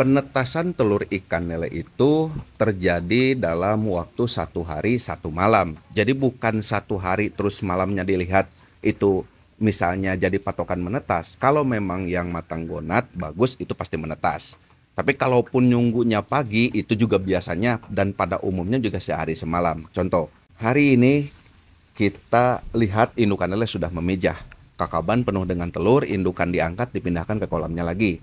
Penetasan telur ikan lele itu terjadi dalam waktu satu hari satu malam. Jadi bukan satu hari terus malamnya dilihat itu misalnya jadi patokan menetas. Kalau memang yang matang gonat bagus itu pasti menetas. Tapi kalaupun nyunggunya pagi itu juga biasanya dan pada umumnya juga sehari semalam. Contoh, hari ini kita lihat indukan lele sudah memijah. Kakaban penuh dengan telur, indukan diangkat dipindahkan ke kolamnya lagi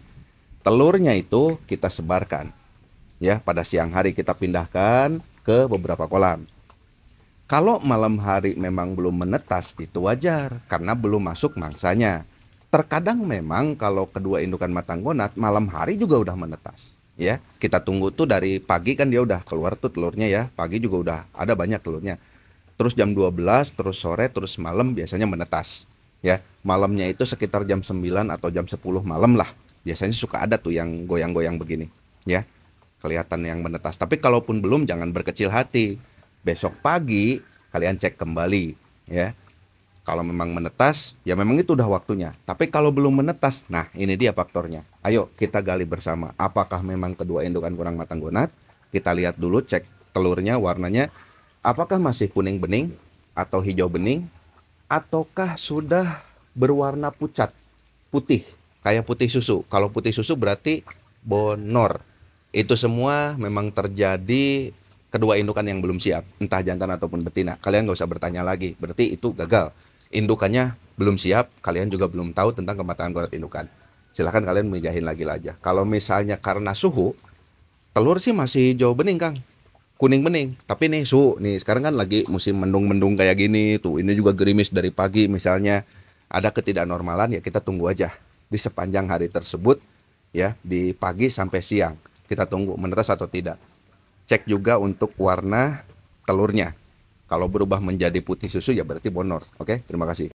telurnya itu kita sebarkan. Ya, pada siang hari kita pindahkan ke beberapa kolam. Kalau malam hari memang belum menetas itu wajar karena belum masuk mangsanya. Terkadang memang kalau kedua indukan matang gonat malam hari juga udah menetas, ya. Kita tunggu tuh dari pagi kan dia udah keluar tuh telurnya ya. Pagi juga udah ada banyak telurnya. Terus jam 12, terus sore, terus malam biasanya menetas, ya. Malamnya itu sekitar jam 9 atau jam 10 malam lah biasanya suka ada tuh yang goyang-goyang begini ya kelihatan yang menetas tapi kalaupun belum jangan berkecil hati besok pagi kalian cek kembali ya kalau memang menetas ya memang itu udah waktunya tapi kalau belum menetas nah ini dia faktornya ayo kita gali bersama apakah memang kedua indukan kurang matang gonad kita lihat dulu cek telurnya warnanya apakah masih kuning bening atau hijau bening ataukah sudah berwarna pucat putih kayak putih susu. Kalau putih susu berarti bonor. Itu semua memang terjadi kedua indukan yang belum siap, entah jantan ataupun betina. Kalian nggak usah bertanya lagi, berarti itu gagal. Indukannya belum siap, kalian juga belum tahu tentang kematangan gorat indukan. Silahkan kalian menjahin lagi aja. Kalau misalnya karena suhu, telur sih masih jauh bening, Kang. Kuning bening, tapi nih suhu nih sekarang kan lagi musim mendung-mendung kayak gini tuh. Ini juga gerimis dari pagi misalnya ada ketidaknormalan ya kita tunggu aja di sepanjang hari tersebut ya di pagi sampai siang kita tunggu menetas atau tidak cek juga untuk warna telurnya kalau berubah menjadi putih susu ya berarti bonor oke terima kasih